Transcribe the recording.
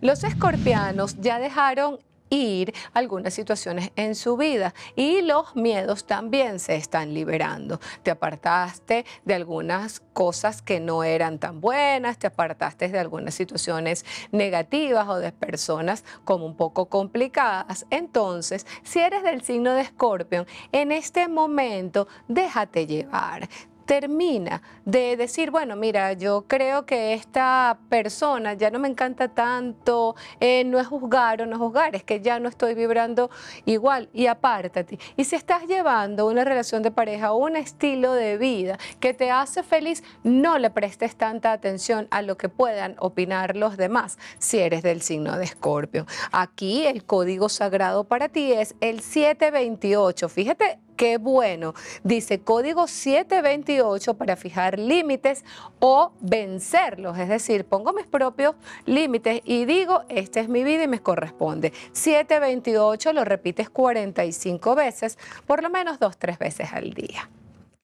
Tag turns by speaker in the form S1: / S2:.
S1: Los escorpianos ya dejaron ir algunas situaciones en su vida y los miedos también se están liberando. Te apartaste de algunas cosas que no eran tan buenas, te apartaste de algunas situaciones negativas o de personas como un poco complicadas. Entonces, si eres del signo de Escorpión, en este momento déjate llevar termina de decir, bueno, mira, yo creo que esta persona ya no me encanta tanto, eh, no es juzgar o no juzgar, es que ya no estoy vibrando igual y apártate. Y si estás llevando una relación de pareja o un estilo de vida que te hace feliz, no le prestes tanta atención a lo que puedan opinar los demás si eres del signo de Escorpio. Aquí el código sagrado para ti es el 728. Fíjate qué bueno. Dice código 728 para fijar límites o vencerlos. Es decir, pongo mis propios límites y digo, esta es mi vida y me corresponde. 728 lo repites 45 veces, por lo menos dos, tres veces al día.